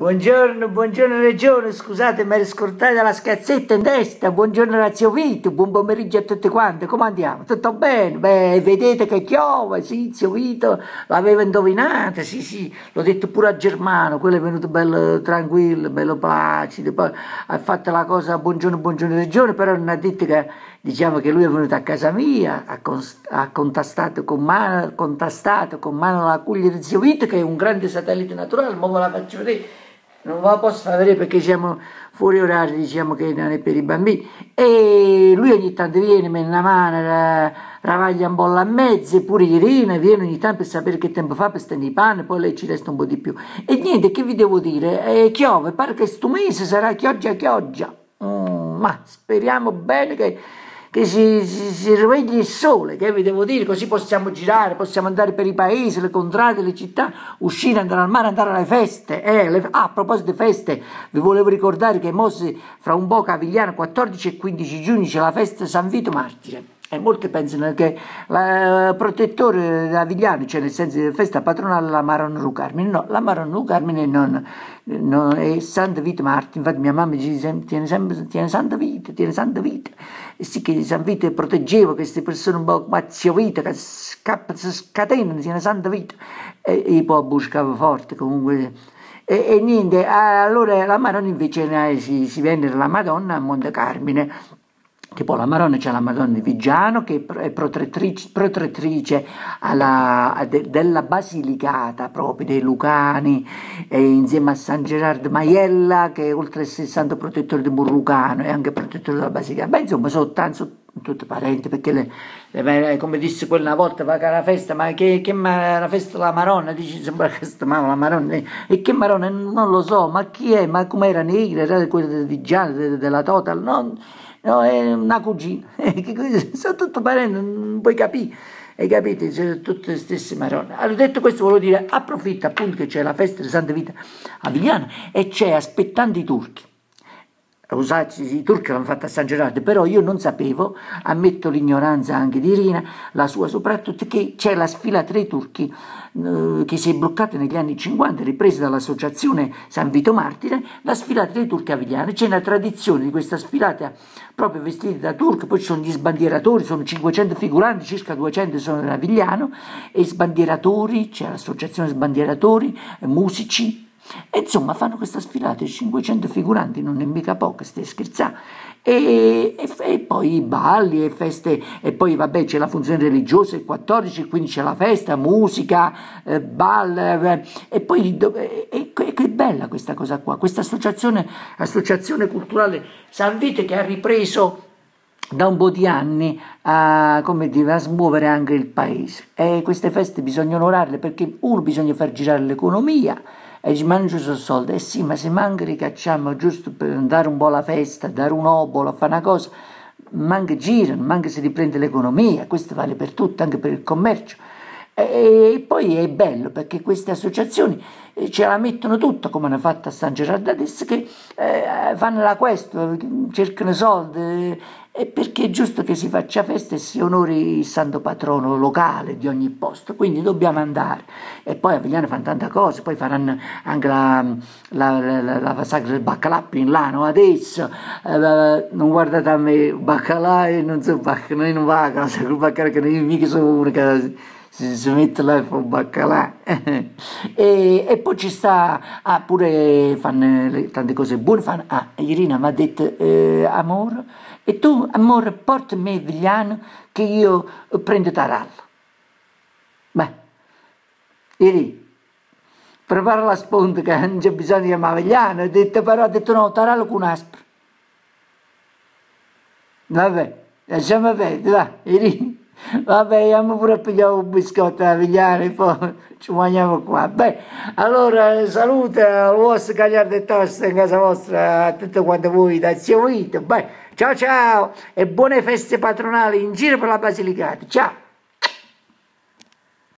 Buongiorno, buongiorno Regione, scusate mi ero scortata la scazzetta in testa, buongiorno Razio Vito, buon pomeriggio a tutti quanti, come andiamo? Tutto bene? Beh, vedete che piove, sì, zio Vito l'aveva indovinata, sì sì, l'ho detto pure a Germano, quello è venuto bello tranquillo, bello placido, poi ha fatto la cosa buongiorno, buongiorno Regione, però non ha detto che, diciamo che lui è venuto a casa mia, ha, ha contastato, con mano, contastato con mano la cuglia di zio Vito che è un grande satellite naturale, ma ve la faccio vedere non ve la posso fare perché siamo fuori orario, diciamo che non è per i bambini. E lui ogni tanto viene, mette una mano, ravaglia un po' a mezzo, pure Irina viene ogni tanto per sapere che tempo fa per stendere i panni, poi lei ci resta un po' di più. E niente, che vi devo dire? Eh, chiove, pare che questo mese sarà chioggia chioggia. Mm, ma speriamo bene che che si, si, si svegli il sole, che vi devo dire, così possiamo girare, possiamo andare per i paesi, le contrade, le città, uscire, andare al mare, andare alle feste. Eh, le, ah, a proposito di feste, vi volevo ricordare che Mose fra un po' a Cavigliano, 14 e 15 giugno, c'è la festa San Vito Martire. E eh, molti pensano che il eh, protettore da Vigliano, cioè nel senso di festa patronale, la Maronna Lu Carmine. No, la Maronna Lu Carmine non, non è Santa Vita Marti. Infatti mia mamma ci dice tiene sempre tiene Santa Vita, tiene Santa Vita. E sì che Santa Vita proteggeva queste persone un po' mazio vita, che scappano, si scatenano, tiene Santa Vita. E, e poi buscava forte comunque. E, e niente, allora la Maronna invece si, si vende la Madonna a Monte Carmine tipo la Maronna c'è la Madonna di Vigiano che è protettrice, alla, de, della Basilicata proprio dei Lucani e insieme a San Gerardo Maiella che è oltre a 60 santo protettore di Murlucano e anche protettore della Basilicata beh insomma sono tanto tutti parenti perché le, le, eh, come disse quella volta va alla festa ma che, che ma, la festa della Maronna dice sembra che sta mamma la Maronna e che Maronna non lo so ma chi è ma com'era Negra era quella di Giano della Total no no, è una cugina, sono tutto parente, non puoi capire, hai capito? Sono tutte le stesse marone. Allora, detto questo, volevo dire, approfitta appunto che c'è la festa di Santa Vita a Vigliana e c'è aspettando i turchi usarci i turchi l'hanno fatta a San Gerardo, però io non sapevo, ammetto l'ignoranza anche di Irina, la sua soprattutto, che c'è la sfila tra i turchi eh, che si è bloccata negli anni 50, ripresa dall'associazione San Vito Martire, la sfilata dei turchi avigliani, c'è una tradizione di questa sfilata proprio vestita da turco, poi ci sono gli sbandieratori, sono 500 figuranti, circa 200 sono in Avigliano, e sbandieratori, c'è l'associazione sbandieratori, eh, musici, e insomma fanno questa sfilata di 500 figuranti, non è mica poco, stai scherzando. E, e, e, poi i balli e feste, e poi vabbè c'è la funzione religiosa il 14, quindi c'è la festa, musica, eh, ball, eh, e poi che bella questa cosa qua, questa associazione, associazione culturale San Vite che ha ripreso da un po' di anni a, dire, a, smuovere anche il paese e queste feste bisogna onorarle perché uno bisogna far girare l'economia e ci mangiano i soldi. E eh sì, ma se manca ricacciamo giusto per andare un po' alla festa, dare un obolo, fare una cosa, manca girano, manca si riprende l'economia, questo vale per tutto, anche per il commercio. E poi è bello perché queste associazioni eh, ce la mettono tutta come hanno fatto a San Gerardo adesso che eh, fanno la questo, cercano soldi eh, perché è giusto che si faccia festa e si onori il santo patrono locale di ogni posto, quindi dobbiamo andare e poi a Vigliano fanno tante cose, poi faranno anche la, la, la, la sagra del baccalà in là, no? adesso eh, non guardate a me baccalà e non so baccalà, non baccalà, baccalà che non io mica sono uno che si, si mette l'iPhone baccalà e, e, poi ci sta ah, pure fanno tante cose buone fanno, ah, Irina mi ha detto eh, amore e tu amore portami Vigliano che io prendo Tarallo beh Irina prepara la sponda che non c'è bisogno di chiamare Vigliano ha detto però ha detto no Tarallo con aspro vabbè lasciamo perdere dai Irina Vabbè, andiamo pure a pigliare un biscotto da eh, pigliare, poi ci mangiamo qua. Beh, allora eh, saluta al vostro cagliardo e Tosto in casa vostra, a tutti quanti voi da Zio Vito. Beh, ciao ciao e buone feste patronali in giro per la Basilicata. Ciao!